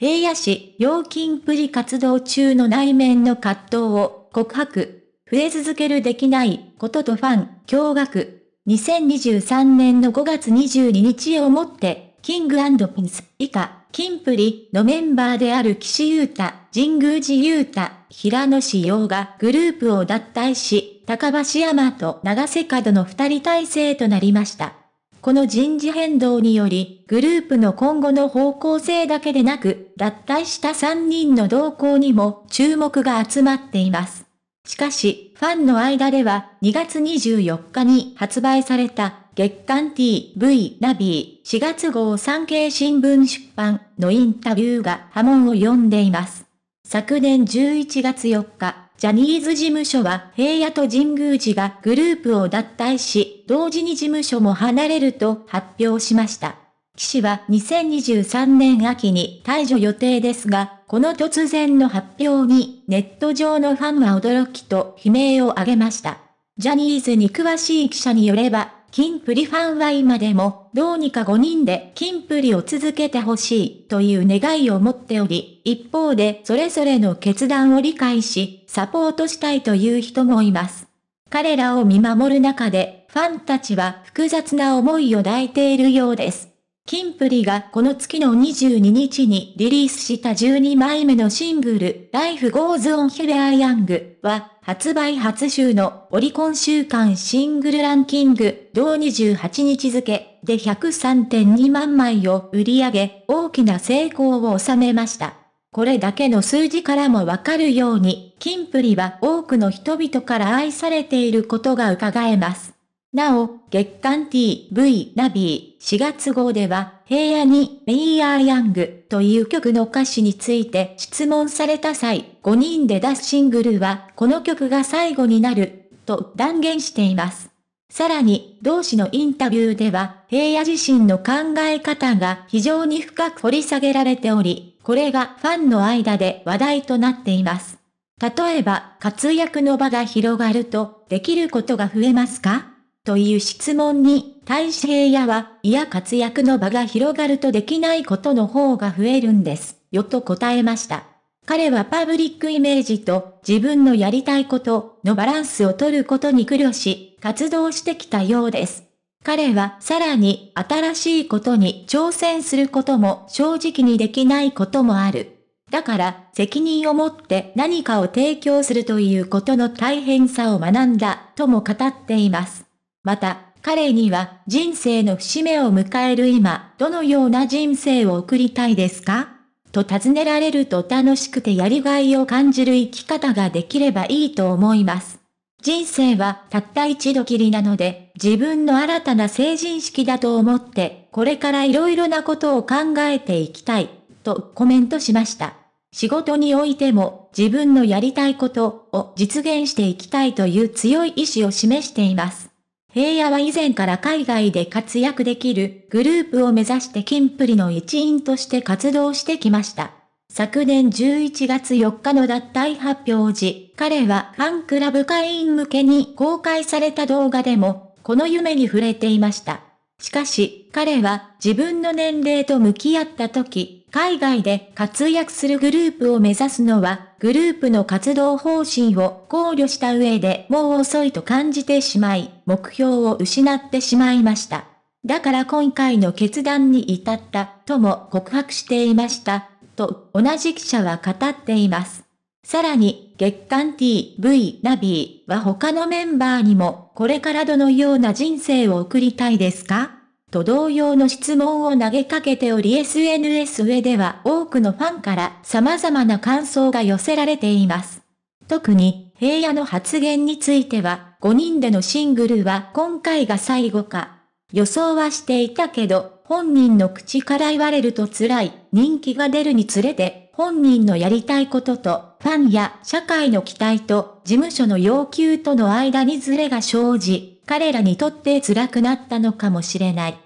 平野市陽金プリ活動中の内面の葛藤を告白。増え続けるできないこととファン、驚愕。2023年の5月22日をもって、キングピンス以下、キンプリのメンバーである岸優太、神宮寺優太、平野志陽がグループを脱退し、高橋山と長瀬角の二人体制となりました。この人事変動により、グループの今後の方向性だけでなく、脱退した3人の動向にも注目が集まっています。しかし、ファンの間では、2月24日に発売された、月刊 TV ナビー4月号産経新聞出版のインタビューが波紋を呼んでいます。昨年11月4日、ジャニーズ事務所は平野と神宮寺がグループを脱退し、同時に事務所も離れると発表しました。士は2023年秋に退場予定ですが、この突然の発表にネット上のファンは驚きと悲鳴を上げました。ジャニーズに詳しい記者によれば、金プリファンは今でも、どうにか5人で金プリを続けてほしいという願いを持っており、一方でそれぞれの決断を理解し、サポートしたいという人もいます。彼らを見守る中で、ファンたちは複雑な思いを抱いているようです。キンプリがこの月の22日にリリースした12枚目のシングル、Life Goes On Here Young は、発売初週のオリコン週間シングルランキング、同28日付で103.2万枚を売り上げ、大きな成功を収めました。これだけの数字からもわかるように、キンプリは多くの人々から愛されていることが伺えます。なお、月刊 TV ナビ4月号では、平野にメイヤー・ヤングという曲の歌詞について質問された際、5人で出すシングルは、この曲が最後になる、と断言しています。さらに、同氏のインタビューでは、平野自身の考え方が非常に深く掘り下げられており、これがファンの間で話題となっています。例えば、活躍の場が広がると、できることが増えますかという質問に、対し平野は、いや活躍の場が広がるとできないことの方が増えるんです、よと答えました。彼はパブリックイメージと自分のやりたいことのバランスを取ることに苦慮し、活動してきたようです。彼はさらに新しいことに挑戦することも正直にできないこともある。だから責任を持って何かを提供するということの大変さを学んだとも語っています。また、彼には人生の節目を迎える今、どのような人生を送りたいですかと尋ねられると楽しくてやりがいを感じる生き方ができればいいと思います。人生はたった一度きりなので、自分の新たな成人式だと思って、これから色々なことを考えていきたい、とコメントしました。仕事においても、自分のやりたいことを実現していきたいという強い意志を示しています。平野は以前から海外で活躍できるグループを目指してキンプリの一員として活動してきました。昨年11月4日の脱退発表時、彼はファンクラブ会員向けに公開された動画でも、この夢に触れていました。しかし、彼は自分の年齢と向き合った時、海外で活躍するグループを目指すのは、グループの活動方針を考慮した上でもう遅いと感じてしまい、目標を失ってしまいました。だから今回の決断に至った、とも告白していました、と同じ記者は語っています。さらに、月刊 TV ナビーは他のメンバーにも、これからどのような人生を送りたいですかと同様の質問を投げかけており SNS 上では多くのファンから様々な感想が寄せられています。特に、平野の発言については、5人でのシングルは今回が最後か。予想はしていたけど、本人の口から言われると辛い、人気が出るにつれて、本人のやりたいことと、ファンや社会の期待と、事務所の要求との間にズレが生じ、彼らにとって辛くなったのかもしれない。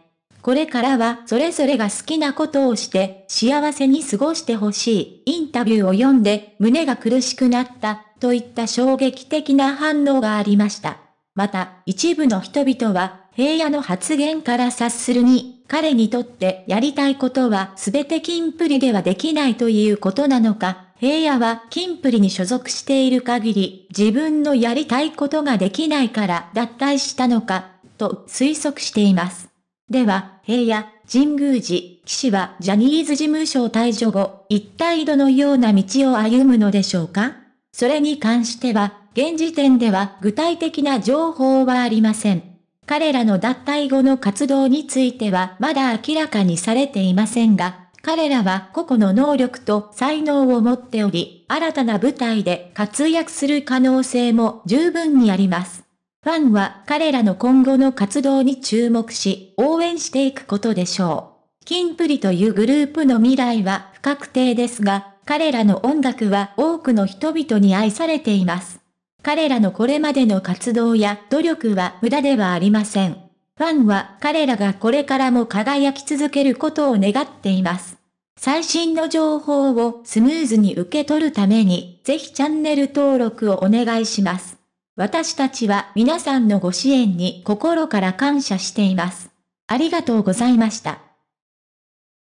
これからはそれぞれが好きなことをして幸せに過ごしてほしい。インタビューを読んで胸が苦しくなったといった衝撃的な反応がありました。また、一部の人々は平野の発言から察するに、彼にとってやりたいことは全てキンプリではできないということなのか、平野はキンプリに所属している限り自分のやりたいことができないから脱退したのか、と推測しています。では、平野、神宮寺、騎士はジャニーズ事務所退場後、一体どのような道を歩むのでしょうかそれに関しては、現時点では具体的な情報はありません。彼らの脱退後の活動についてはまだ明らかにされていませんが、彼らは個々の能力と才能を持っており、新たな舞台で活躍する可能性も十分にあります。ファンは彼らの今後の活動に注目し、応援していくことでしょう。キンプリというグループの未来は不確定ですが、彼らの音楽は多くの人々に愛されています。彼らのこれまでの活動や努力は無駄ではありません。ファンは彼らがこれからも輝き続けることを願っています。最新の情報をスムーズに受け取るために、ぜひチャンネル登録をお願いします。私たちは皆さんのご支援に心から感謝しています。ありがとうございました。